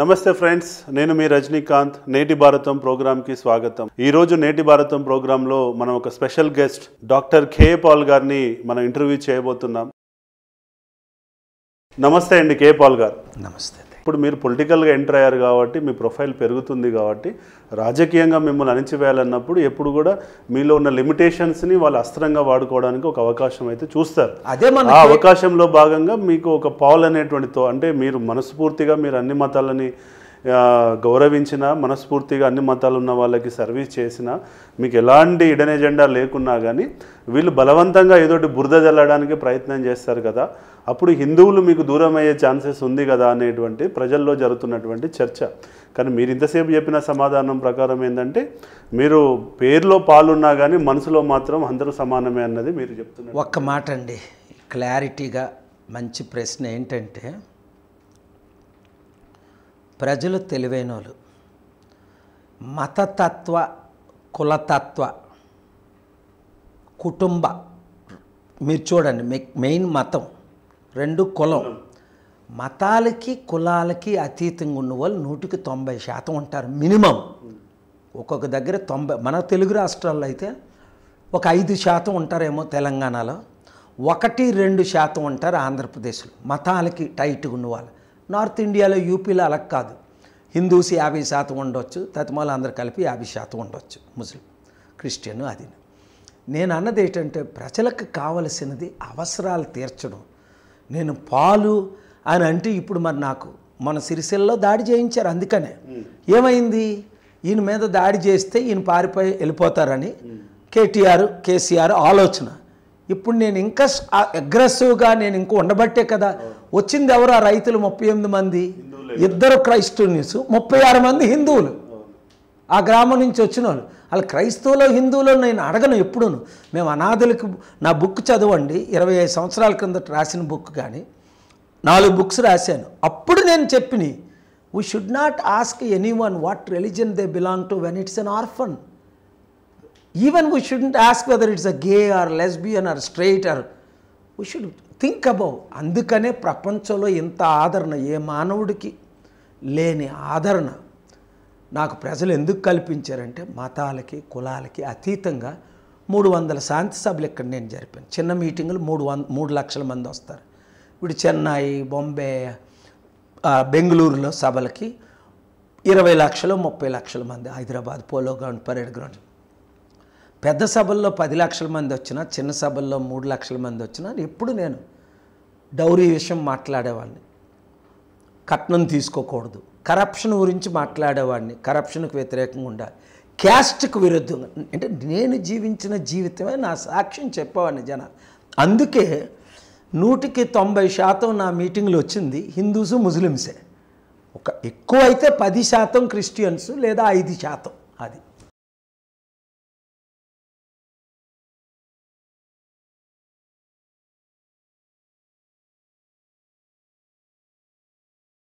నమస్తే ఫ్రెండ్స్ నేను మీ రజనీకాంత్ నేటి భారతం కి స్వాగతం ఈరోజు నేటి భారతం ప్రోగ్రాంలో మనం ఒక special guest doctor K Paul గారిని మనం ఇంటర్వ్యూ చేయబోతున్నాం నమస్తే అండి కే పాల్ గారు నమస్తే ఇప్పుడు మీరు పొలిటికల్గా ఎంటర్ అయ్యారు కాబట్టి మీ ప్రొఫైల్ పెరుగుతుంది కాబట్టి రాజకీయంగా మిమ్మల్ని అణిచివేయాలన్నప్పుడు ఎప్పుడు కూడా మీలో ఉన్న లిమిటేషన్స్ని వాళ్ళు అస్త్రంగా వాడుకోవడానికి ఒక అవకాశం అయితే చూస్తారు అదే మన అవకాశంలో భాగంగా మీకు ఒక పాల్ అనేటువంటితో అంటే మీరు మనస్ఫూర్తిగా మీరు అన్ని మతాలని గౌరవించిన మనస్ఫూర్తిగా అన్ని మతాలు ఉన్న వాళ్ళకి సర్వీస్ చేసిన మీకు ఎలాంటి ఇడన్ ఎజెండా లేకున్నా కానీ వీళ్ళు బలవంతంగా ఏదోటి బురద జల్లడానికి ప్రయత్నం చేస్తారు కదా అప్పుడు హిందువులు మీకు దూరం అయ్యే ఛాన్సెస్ ఉంది కదా అనేటువంటి ప్రజల్లో జరుగుతున్నటువంటి చర్చ కానీ మీరు ఇంతసేపు చెప్పిన సమాధానం ప్రకారం ఏంటంటే మీరు పేరులో పాలున్నా కానీ మనసులో మాత్రం అందరూ సమానమే అన్నది మీరు చెప్తున్నారు ఒక్క మాట అండి క్లారిటీగా మంచి ప్రశ్న ఏంటంటే ప్రజలు తెలివైన వాళ్ళు మతతత్వ కులతత్వ కుటుంబ మీరు చూడండి మెయిన్ మతం రెండు కులం మతాలకి కులాలకి అతీతంగా ఉన్న వాళ్ళు నూటికి తొంభై శాతం ఉంటారు మినిమం ఒక్కొక్క దగ్గర తొంభై మన తెలుగు రాష్ట్రాల్లో అయితే ఒక ఐదు శాతం ఉంటారేమో తెలంగాణలో ఒకటి రెండు శాతం ఉంటారు ఆంధ్రప్రదేశ్లో మతాలకి టైట్గా ఉన్న వాళ్ళు నార్త్ ఇండియాలో యూపీలో అలా కాదు హిందూస్ యాభై శాతం ఉండొచ్చు తతిమాలు అందరు కలిపి యాభై శాతం ఉండొచ్చు ముస్లిం క్రిస్టియన్ అది నేను అన్నది ఏంటంటే ప్రజలకు కావలసినది అవసరాలు తీర్చడం నేను పాలు అని అంటే ఇప్పుడు మరి నాకు మన సిరిసెల్లో దాడి చేయించారు అందుకనే ఏమైంది ఈయన మీద దాడి చేస్తే ఈయన పారిపోయి వెళ్ళిపోతారని కేటీఆర్ కేసీఆర్ ఆలోచన ఇప్పుడు నేను ఇంకా అగ్రెసివ్గా నేను ఇంకో ఉండబట్టే కదా వచ్చింది ఎవరు ఆ రైతులు ముప్పై ఎనిమిది మంది ఇద్దరు క్రైస్తవునిస్ ముప్పై ఆరు మంది హిందువులు ఆ గ్రామం నుంచి వచ్చిన వాళ్ళు వాళ్ళు క్రైస్తవులో హిందువులో నేను అడగను ఎప్పుడూను మేము అనాథులకు నా బుక్ చదవండి ఇరవై ఐదు సంవత్సరాల క్రిందట రాసిన బుక్ కానీ నాలుగు బుక్స్ రాశాను అప్పుడు నేను చెప్పిన we should not ask anyone what religion they belong to when it's an orphan even we should ask whether it's a gay or lesbian or straight or we should think about అందుకనే ప్రపంచంలో ఇంత ఆదరణ ఏ మానవుడికి లేని ఆదరణ నాకు ప్రజలు ఎందుకు కల్పించారంటే మతాలకి కులాలకి అతీతంగా మూడు వందల శాంతి సభలు ఇక్కడ నేను జరిపాను చిన్న మీటింగులు మూడు వంద మూడు లక్షల మంది వస్తారు ఇప్పుడు చెన్నై బొంబే బెంగళూరులో సభలకి ఇరవై లక్షలు ముప్పై లక్షల మంది Hyderabad polo ground parade ground పెద్ద సభల్లో పది లక్షల మంది వచ్చినా చిన్న సభల్లో మూడు లక్షల మంది వచ్చినా ఎప్పుడు నేను డౌరీ విషయం మాట్లాడేవాడిని కట్నం తీసుకోకూడదు కరప్షన్ గురించి మాట్లాడేవాడిని కరప్షన్కు వ్యతిరేకంగా ఉండాలి క్యాస్ట్కు విరుద్ధంగా అంటే నేను జీవించిన జీవితమే నా సాక్ష్యం చెప్పేవాడిని జన అందుకే నూటికి తొంభై శాతం నా మీటింగ్లు వచ్చింది హిందూస్ ముస్లిమ్సే ఒక ఎక్కువైతే పది శాతం క్రిస్టియన్స్ లేదా ఐదు శాతం అది